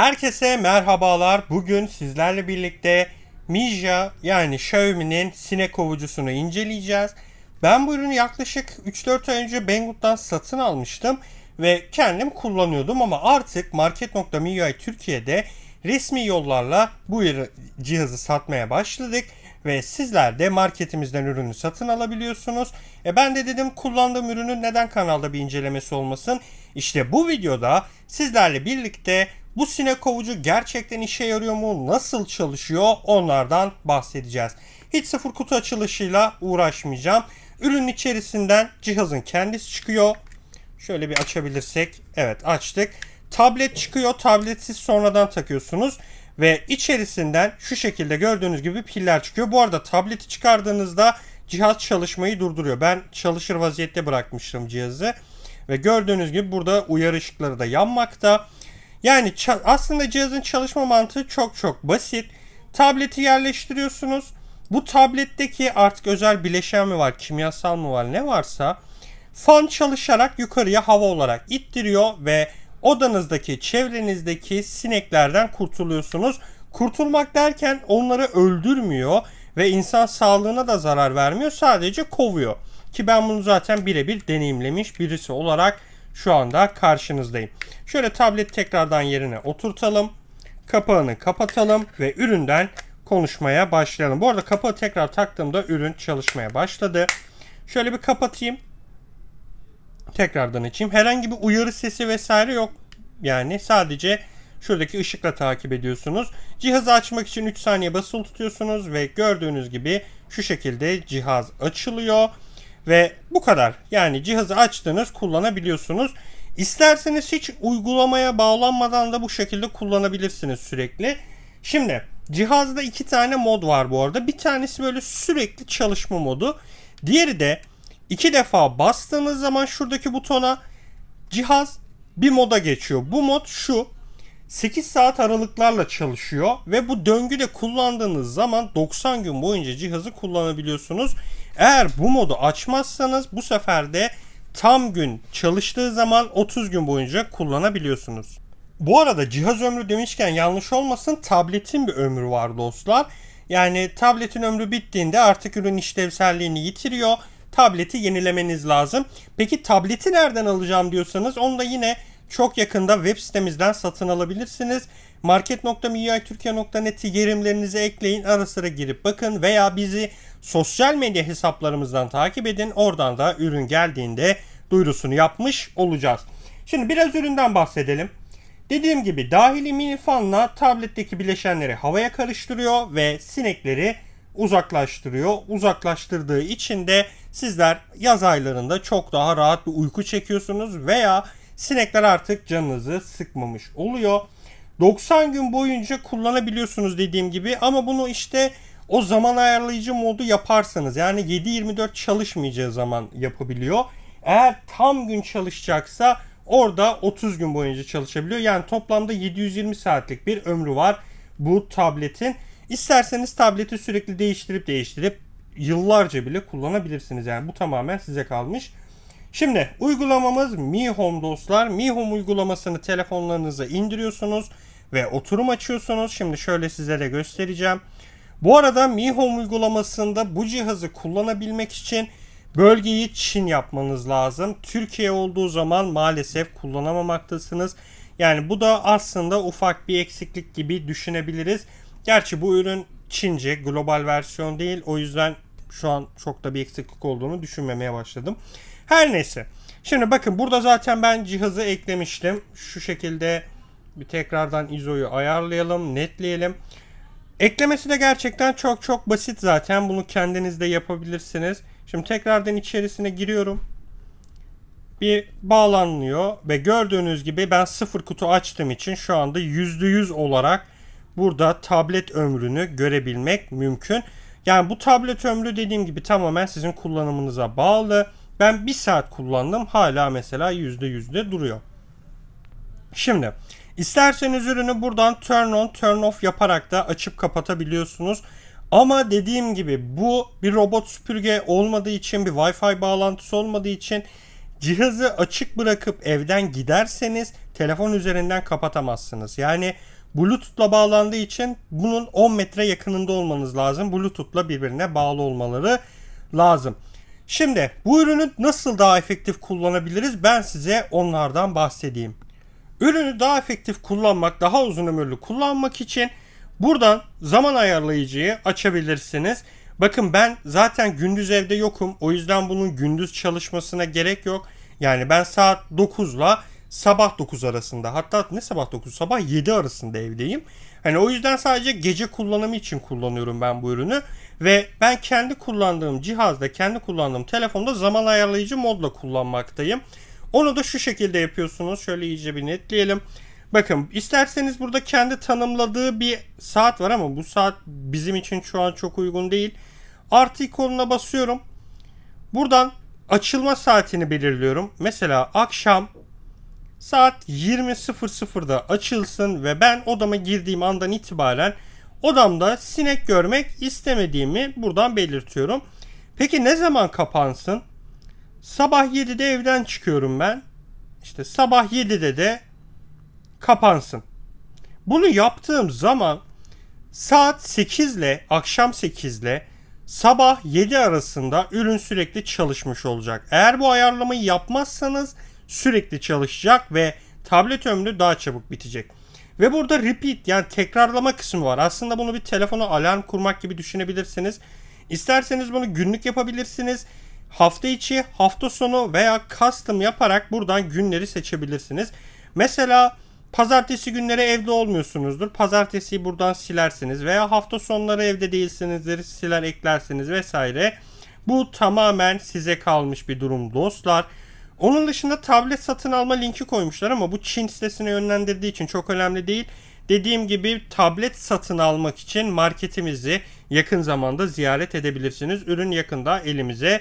Herkese merhabalar. Bugün sizlerle birlikte Mija yani Xiaomi'nin sinek kovucusunu inceleyeceğiz. Ben bu ürünü yaklaşık 3-4 ay önce Banggood'dan satın almıştım ve kendim kullanıyordum ama artık market.miui Türkiye'de resmi yollarla bu cihazı satmaya başladık ve sizler de marketimizden ürünü satın alabiliyorsunuz. E ben de dedim kullandığım ürünün neden kanalda bir incelemesi olmasın? İşte bu videoda sizlerle birlikte bu sinek kovucu gerçekten işe yarıyor mu? Nasıl çalışıyor? Onlardan bahsedeceğiz. Hiç sıfır kutu açılışıyla uğraşmayacağım. Ürünün içerisinden cihazın kendisi çıkıyor. Şöyle bir açabilirsek. Evet açtık. Tablet çıkıyor. Tabletsiz sonradan takıyorsunuz. Ve içerisinden şu şekilde gördüğünüz gibi piller çıkıyor. Bu arada tableti çıkardığınızda cihaz çalışmayı durduruyor. Ben çalışır vaziyette bırakmıştım cihazı. Ve gördüğünüz gibi burada uyarı ışıkları da yanmakta. Yani aslında cihazın çalışma mantığı çok çok basit. Tableti yerleştiriyorsunuz. Bu tabletteki artık özel bileşen mi var, kimyasal mı var ne varsa fan çalışarak yukarıya hava olarak ittiriyor ve odanızdaki, çevrenizdeki sineklerden kurtuluyorsunuz. Kurtulmak derken onları öldürmüyor ve insan sağlığına da zarar vermiyor. Sadece kovuyor. Ki ben bunu zaten birebir deneyimlemiş birisi olarak şu anda karşınızdayım. Şöyle tablet tekrardan yerine oturtalım. Kapağını kapatalım ve üründen konuşmaya başlayalım. Bu arada kapağı tekrar taktığımda ürün çalışmaya başladı. Şöyle bir kapatayım. Tekrardan açayım. Herhangi bir uyarı sesi vesaire yok. Yani sadece şuradaki ışıkla takip ediyorsunuz. Cihazı açmak için 3 saniye basılı tutuyorsunuz ve gördüğünüz gibi şu şekilde cihaz açılıyor. Ve bu kadar. Yani cihazı açtınız kullanabiliyorsunuz. İsterseniz hiç uygulamaya bağlanmadan da bu şekilde kullanabilirsiniz sürekli. Şimdi cihazda iki tane mod var bu arada. Bir tanesi böyle sürekli çalışma modu. Diğeri de iki defa bastığınız zaman şuradaki butona cihaz bir moda geçiyor. Bu mod şu. 8 saat aralıklarla çalışıyor ve bu döngüde kullandığınız zaman 90 gün boyunca cihazı kullanabiliyorsunuz. Eğer bu modu açmazsanız bu sefer de tam gün çalıştığı zaman 30 gün boyunca kullanabiliyorsunuz. Bu arada cihaz ömrü demişken yanlış olmasın tabletin bir ömrü var dostlar. Yani tabletin ömrü bittiğinde artık ürün işlevselliğini yitiriyor. Tableti yenilemeniz lazım. Peki tableti nereden alacağım diyorsanız onu da yine çok yakında web sitemizden satın alabilirsiniz. Market.miitürkiye.net'i yerimlerinizi ekleyin. Ara sıra girip bakın veya bizi sosyal medya hesaplarımızdan takip edin. Oradan da ürün geldiğinde duyurusunu yapmış olacağız. Şimdi biraz üründen bahsedelim. Dediğim gibi dahili mini fanla tabletteki bileşenleri havaya karıştırıyor ve sinekleri uzaklaştırıyor. Uzaklaştırdığı için de sizler yaz aylarında çok daha rahat bir uyku çekiyorsunuz veya Sinekler artık canınızı sıkmamış oluyor. 90 gün boyunca kullanabiliyorsunuz dediğim gibi ama bunu işte o zaman ayarlayıcı modu yaparsanız yani 7-24 çalışmayacağı zaman yapabiliyor. Eğer tam gün çalışacaksa orada 30 gün boyunca çalışabiliyor. Yani toplamda 720 saatlik bir ömrü var bu tabletin. İsterseniz tableti sürekli değiştirip değiştirip yıllarca bile kullanabilirsiniz. Yani bu tamamen size kalmış. Şimdi uygulamamız Mi Home dostlar. Mi Home uygulamasını telefonlarınıza indiriyorsunuz ve oturum açıyorsunuz. Şimdi şöyle size de göstereceğim. Bu arada Mi Home uygulamasında bu cihazı kullanabilmek için bölgeyi Çin yapmanız lazım. Türkiye olduğu zaman maalesef kullanamamaktasınız. Yani bu da aslında ufak bir eksiklik gibi düşünebiliriz. Gerçi bu ürün Çince global versiyon değil. O yüzden şu an çok da bir eksiklik olduğunu düşünmemeye başladım. Her neyse. Şimdi bakın burada zaten ben cihazı eklemiştim. Şu şekilde bir tekrardan ISO'yu ayarlayalım, netleyelim. Eklemesi de gerçekten çok çok basit zaten. Bunu kendiniz de yapabilirsiniz. Şimdi tekrardan içerisine giriyorum. Bir bağlanıyor ve gördüğünüz gibi ben sıfır kutu açtığım için şu anda %100 olarak burada tablet ömrünü görebilmek mümkün. Yani bu tablet ömrü dediğim gibi tamamen sizin kullanımınıza bağlı. Ben bir saat kullandım hala mesela yüzde yüzde duruyor. Şimdi isterseniz ürünü buradan turn on turn off yaparak da açıp kapatabiliyorsunuz. Ama dediğim gibi bu bir robot süpürge olmadığı için bir Wi-Fi bağlantısı olmadığı için cihazı açık bırakıp evden giderseniz telefon üzerinden kapatamazsınız. Yani Bluetooth'la bağlandığı için bunun 10 metre yakınında olmanız lazım. Bluetooth'la birbirine bağlı olmaları lazım. Şimdi bu ürünü nasıl daha efektif kullanabiliriz ben size onlardan bahsedeyim. Ürünü daha efektif kullanmak, daha uzun ömürlü kullanmak için buradan zaman ayarlayıcıyı açabilirsiniz. Bakın ben zaten gündüz evde yokum. O yüzden bunun gündüz çalışmasına gerek yok. Yani ben saat 9 ile sabah 9 arasında hatta ne sabah 9 sabah 7 arasında evdeyim. Hani o yüzden sadece gece kullanımı için kullanıyorum ben bu ürünü. Ve ben kendi kullandığım cihazda, kendi kullandığım telefonda zaman ayarlayıcı modla kullanmaktayım. Onu da şu şekilde yapıyorsunuz. Şöyle iyice bir netleyelim. Bakın isterseniz burada kendi tanımladığı bir saat var ama bu saat bizim için şu an çok uygun değil. Artı ikonuna basıyorum. Buradan açılma saatini belirliyorum. Mesela akşam saat 20.00'da açılsın ve ben odama girdiğim andan itibaren odamda sinek görmek istemediğimi buradan belirtiyorum. Peki ne zaman kapansın? Sabah 7'de evden çıkıyorum ben. İşte sabah 7'de de kapansın. Bunu yaptığım zaman saat 8 ile akşam 8 ile sabah 7 arasında ürün sürekli çalışmış olacak. Eğer bu ayarlamayı yapmazsanız sürekli çalışacak ve tablet ömrü daha çabuk bitecek. Ve burada repeat yani tekrarlama kısmı var. Aslında bunu bir telefona alarm kurmak gibi düşünebilirsiniz. İsterseniz bunu günlük yapabilirsiniz. Hafta içi, hafta sonu veya custom yaparak buradan günleri seçebilirsiniz. Mesela pazartesi günleri evde olmuyorsunuzdur. Pazartesiyi buradan silersiniz veya hafta sonları evde değilsinizdir. Siler eklersiniz vesaire. Bu tamamen size kalmış bir durum dostlar. Onun dışında tablet satın alma linki koymuşlar ama bu Çin sitesine yönlendirdiği için çok önemli değil. Dediğim gibi tablet satın almak için marketimizi yakın zamanda ziyaret edebilirsiniz. Ürün yakında elimize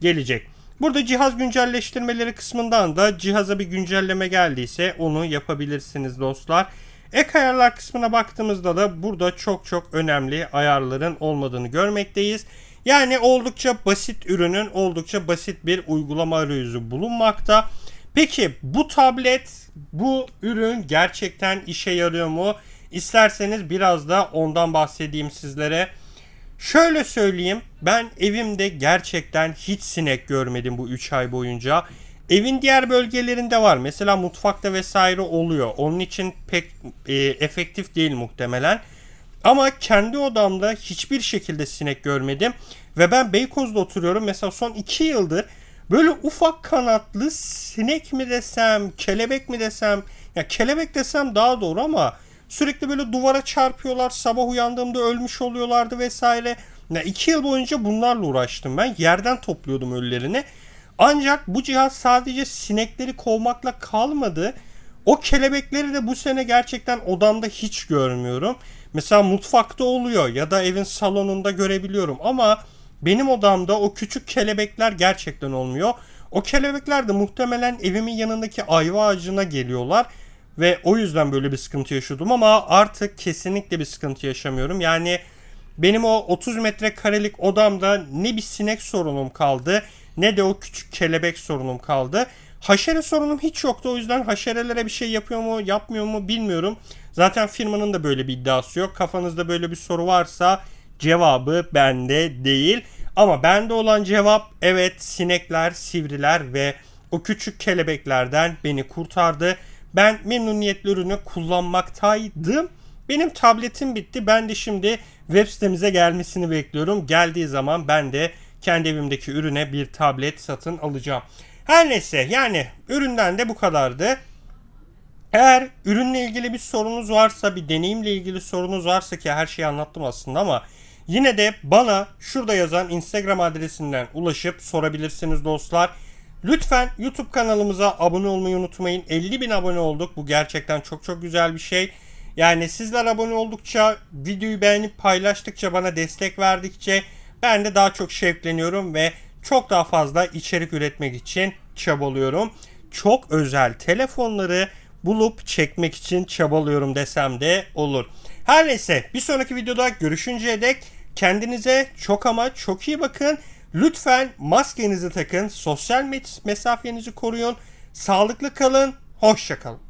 gelecek. Burada cihaz güncelleştirmeleri kısmından da cihaza bir güncelleme geldiyse onu yapabilirsiniz dostlar. Ek ayarlar kısmına baktığımızda da burada çok çok önemli ayarların olmadığını görmekteyiz. Yani oldukça basit ürünün oldukça basit bir uygulama arayüzü bulunmakta. Peki bu tablet, bu ürün gerçekten işe yarıyor mu? İsterseniz biraz da ondan bahsedeyim sizlere. Şöyle söyleyeyim, ben evimde gerçekten hiç sinek görmedim bu 3 ay boyunca. Evin diğer bölgelerinde var. Mesela mutfakta vesaire oluyor. Onun için pek e, efektif değil muhtemelen. Ama kendi odamda hiçbir şekilde sinek görmedim. Ve ben Beykoz'da oturuyorum. Mesela son 2 yıldır böyle ufak kanatlı sinek mi desem, kelebek mi desem, ya kelebek desem daha doğru ama sürekli böyle duvara çarpıyorlar. Sabah uyandığımda ölmüş oluyorlardı vesaire. Ya iki yıl boyunca bunlarla uğraştım ben. Yerden topluyordum ölülerini. Ancak bu cihaz sadece sinekleri kovmakla kalmadı. O kelebekleri de bu sene gerçekten odamda hiç görmüyorum. Mesela mutfakta oluyor ya da evin salonunda görebiliyorum ama benim odamda o küçük kelebekler gerçekten olmuyor. O kelebekler de muhtemelen evimin yanındaki ayva ağacına geliyorlar ve o yüzden böyle bir sıkıntı yaşadım ama artık kesinlikle bir sıkıntı yaşamıyorum. Yani benim o 30 metrekarelik odamda ne bir sinek sorunum kaldı ne de o küçük kelebek sorunum kaldı. Haşere sorunum hiç yoktu o yüzden haşerelere bir şey yapıyor mu yapmıyor mu bilmiyorum. Zaten firmanın da böyle bir iddiası yok. Kafanızda böyle bir soru varsa cevabı bende değil. Ama bende olan cevap evet sinekler, sivriler ve o küçük kelebeklerden beni kurtardı. Ben memnuniyetle ürünü kullanmaktaydım. Benim tabletim bitti. Ben de şimdi web sitemize gelmesini bekliyorum. Geldiği zaman ben de kendi evimdeki ürüne bir tablet satın alacağım. Her neyse yani üründen de bu kadardı. Eğer ürünle ilgili bir sorunuz varsa, bir deneyimle ilgili sorunuz varsa ki her şeyi anlattım aslında ama yine de bana şurada yazan Instagram adresinden ulaşıp sorabilirsiniz dostlar. Lütfen YouTube kanalımıza abone olmayı unutmayın. 50 bin abone olduk. Bu gerçekten çok çok güzel bir şey. Yani sizler abone oldukça, videoyu beğenip paylaştıkça, bana destek verdikçe ben de daha çok şevkleniyorum ve çok daha fazla içerik üretmek için çabalıyorum. Çok özel telefonları bulup çekmek için çabalıyorum desem de olur. Her neyse bir sonraki videoda görüşünceye dek kendinize çok ama çok iyi bakın. Lütfen maskenizi takın, sosyal mesafenizi koruyun, sağlıklı kalın, hoşçakalın.